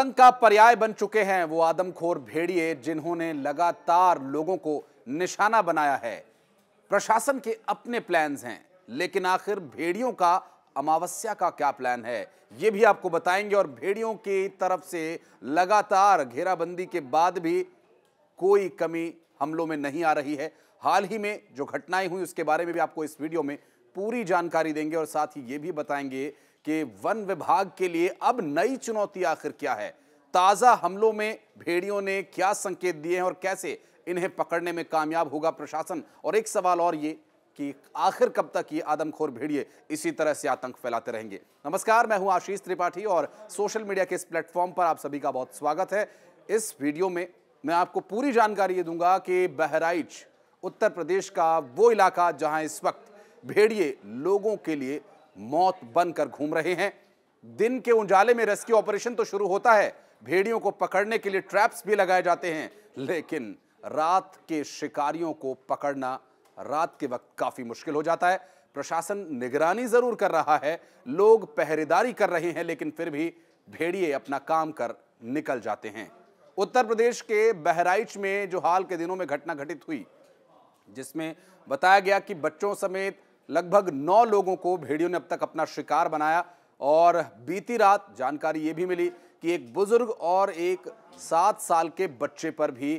आतंक का पर्याय बन चुके हैं वो आदमखोर भेड़िए जिन्होंने लगातार लोगों को निशाना बनाया है प्रशासन के अपने प्लान्स हैं लेकिन आखिर भेड़ियों का अमावस्या का क्या प्लान है ये भी आपको बताएंगे और भेड़ियों की तरफ से लगातार घेराबंदी के बाद भी कोई कमी हमलों में नहीं आ रही है हाल ही में जो घटनाएं हुई उसके बारे में भी आपको इस वीडियो में पूरी जानकारी देंगे और साथ ही ये भी बताएंगे कि वन विभाग के लिए अब नई चुनौती आखिर क्या है ताजा हमलों में भेड़ियों ने क्या संकेत दिए हैं और कैसे इन्हें पकड़ने में कामयाब होगा प्रशासन और एक सवाल और ये कि आखिर कब तक ये आदमखोर भेड़िए इसी तरह से आतंक फैलाते रहेंगे नमस्कार मैं हूं आशीष त्रिपाठी और सोशल मीडिया के इस प्लेटफॉर्म पर आप सभी का बहुत स्वागत है इस वीडियो में मैं आपको पूरी जानकारी ये दूंगा कि बहराइच उत्तर प्रदेश का वो इलाका जहां इस वक्त भेड़िए लोगों के लिए मौत बनकर घूम रहे हैं दिन के उजाले में रेस्क्यू ऑपरेशन तो शुरू होता है भेड़ियों को पकड़ने के लिए ट्रैप्स भी लगाए जाते हैं लेकिन रात के शिकारियों को पकड़ना रात के वक्त काफी मुश्किल हो जाता है प्रशासन निगरानी जरूर कर रहा है लोग पहरेदारी कर रहे हैं लेकिन फिर भी भेड़िए अपना काम कर निकल जाते हैं उत्तर प्रदेश के बहराइच में जो हाल के दिनों में घटना घटित हुई जिसमें बताया गया कि बच्चों समेत लगभग नौ लोगों को भेड़ियों ने अब तक अपना शिकार बनाया और बीती रात जानकारी ये भी मिली कि एक बुजुर्ग और एक सात साल के बच्चे पर भी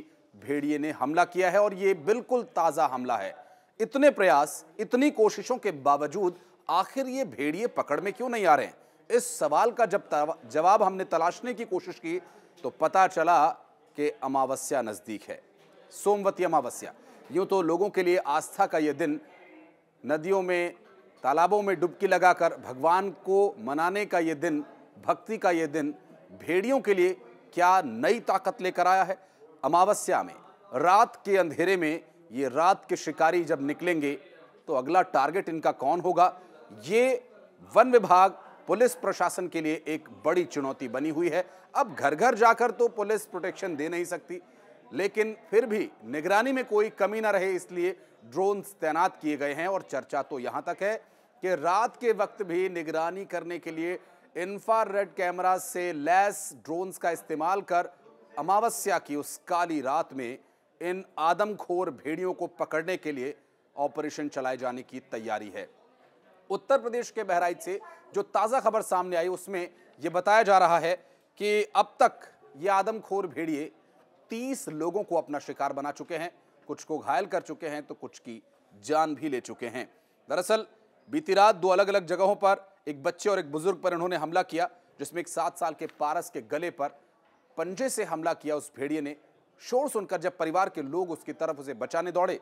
भेड़िए ने हमला किया है और ये बिल्कुल ताज़ा हमला है इतने प्रयास इतनी कोशिशों के बावजूद आखिर ये भेड़िए पकड़ में क्यों नहीं आ रहे हैं इस सवाल का जब जवाब हमने तलाशने की कोशिश की तो पता चला कि अमावस्या नज़दीक है सोमवती अमावस्या यूं तो लोगों के लिए आस्था का ये दिन नदियों में तालाबों में डुबकी लगाकर भगवान को मनाने का ये दिन भक्ति का ये दिन भेड़ियों के लिए क्या नई ताकत लेकर आया है अमावस्या में रात के अंधेरे में ये रात के शिकारी जब निकलेंगे तो अगला टारगेट इनका कौन होगा ये वन विभाग पुलिस प्रशासन के लिए एक बड़ी चुनौती बनी हुई है अब घर घर जाकर तो पुलिस प्रोटेक्शन दे नहीं सकती लेकिन फिर भी निगरानी में कोई कमी ना रहे इसलिए ड्रोन तैनात किए गए हैं और चर्चा तो यहाँ तक है कि रात के वक्त भी निगरानी करने के लिए इंफ्रारेड कैमरा से लैस ड्रोन्स का इस्तेमाल कर अमावस्या की उस काली रात में इन आदमखोर भेड़ियों को पकड़ने के लिए ऑपरेशन चलाए जाने की तैयारी है उत्तर प्रदेश के बहराइच से जो ताज़ा खबर सामने आई उसमें ये बताया जा रहा है कि अब तक ये आदमखोर भेड़िए 30 लोगों को अपना शिकार बना चुके हैं कुछ को घायल कर चुके हैं तो कुछ की जान भी ले चुके हैं दरअसल बीती रात दो अलग अलग जगहों पर एक बच्चे और एक बुजुर्ग पर इन्होंने हमला किया जिसमें एक सात साल के पारस के गले पर पंजे से हमला किया उस भेड़िए ने शोर सुनकर जब परिवार के लोग उसकी तरफ उसे बचाने दौड़े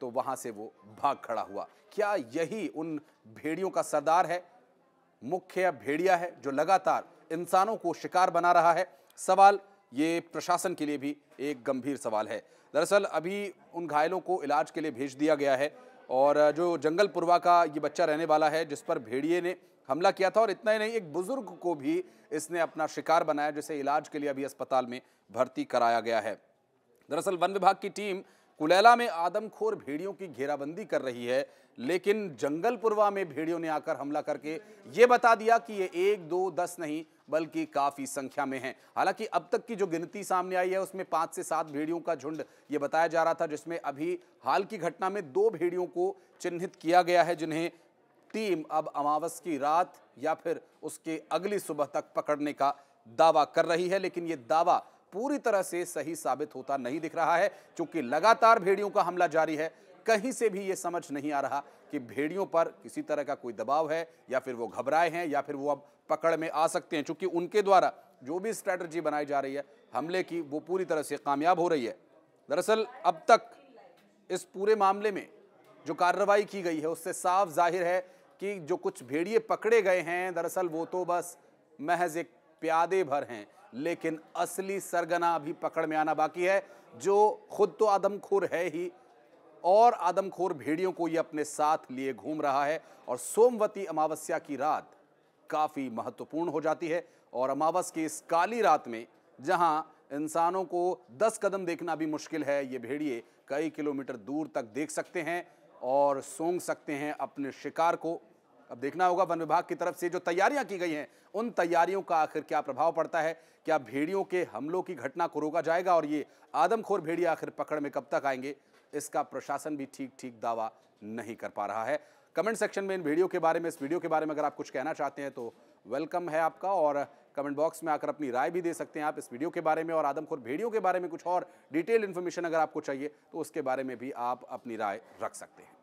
तो वहां से वो भाग खड़ा हुआ क्या यही उन भेड़ियों का सरदार है मुख्य भेड़िया है जो लगातार इंसानों को शिकार बना रहा है सवाल ये प्रशासन के लिए भी एक गंभीर सवाल है दरअसल अभी उन घायलों को इलाज के लिए भेज दिया गया है और जो जंगलपुरवा का ये बच्चा रहने वाला है जिस पर भेड़िए ने हमला किया था और इतना ही नहीं एक बुज़ुर्ग को भी इसने अपना शिकार बनाया जिसे इलाज के लिए अभी अस्पताल में भर्ती कराया गया है दरअसल वन विभाग की टीम कुलैला में आदमखोर भेड़ियों की घेराबंदी कर रही है लेकिन जंगलपुरवा में भेड़ियों ने आकर हमला करके ये बता दिया कि ये एक दो दस नहीं बल्कि काफ़ी संख्या में हैं हालांकि अब तक की जो गिनती सामने आई है उसमें पांच से सात भेड़ियों का झुंड ये बताया जा रहा था जिसमें अभी हाल की घटना में दो भेड़ियों को चिन्हित किया गया है जिन्हें टीम अब अमावस की रात या फिर उसके अगली सुबह तक पकड़ने का दावा कर रही है लेकिन ये दावा पूरी तरह से सही साबित होता नहीं दिख रहा है क्योंकि लगातार भेड़ियों का हमला जारी है कहीं से भी ये समझ नहीं आ रहा कि भेड़ियों पर किसी तरह का कोई दबाव है या फिर वो घबराए हैं या फिर वो अब पकड़ में आ सकते हैं चूंकि उनके द्वारा जो भी स्ट्रैटर्जी बनाई जा रही है हमले की वो पूरी तरह से कामयाब हो रही है दरअसल अब तक इस पूरे मामले में जो कार्रवाई की गई है उससे साफ जाहिर है कि जो कुछ भेड़िए पकड़े गए हैं दरअसल वो तो बस महज एक प्यादे भर हैं लेकिन असली सरगना अभी पकड़ में आना बाकी है जो खुद तो आदमखोर है ही और आदमखोर भेड़ियों को ये अपने साथ लिए घूम रहा है और सोमवती अमावस्या की रात काफ़ी महत्वपूर्ण हो जाती है और अमावस की इस काली रात में जहां इंसानों को दस कदम देखना भी मुश्किल है ये भेड़िए कई किलोमीटर दूर तक देख सकते हैं और सूंघ सकते हैं अपने शिकार को अब देखना होगा वन विभाग की तरफ से जो तैयारियां की गई हैं उन तैयारियों का आखिर क्या प्रभाव पड़ता है क्या भेड़ियों के हमलों की घटना को रोका जाएगा और ये आदमखोर भेड़िया आखिर पकड़ में कब तक आएंगे इसका प्रशासन भी ठीक ठीक दावा नहीं कर पा रहा है कमेंट सेक्शन में इन वीडियो के बारे में इस वीडियो के बारे में अगर आप कुछ कहना चाहते हैं तो वेलकम है आपका और कमेंट बॉक्स में आकर अपनी राय भी दे सकते हैं आप इस वीडियो के बारे में और आदमखोर भेड़ियों के बारे में कुछ और डिटेल इन्फॉर्मेशन अगर आपको चाहिए तो उसके बारे में भी आप अपनी राय रख सकते हैं